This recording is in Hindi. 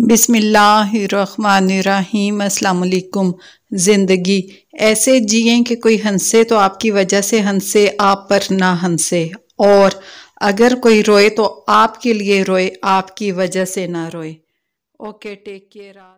बिसमीम् ज़िंदगी ऐसे जिए कि कोई हंसे तो आपकी वजह से हंसे आप पर ना हंसे और अगर कोई रोए तो आपके लिए रोए आपकी वजह से ना रोए ओके टेक केयर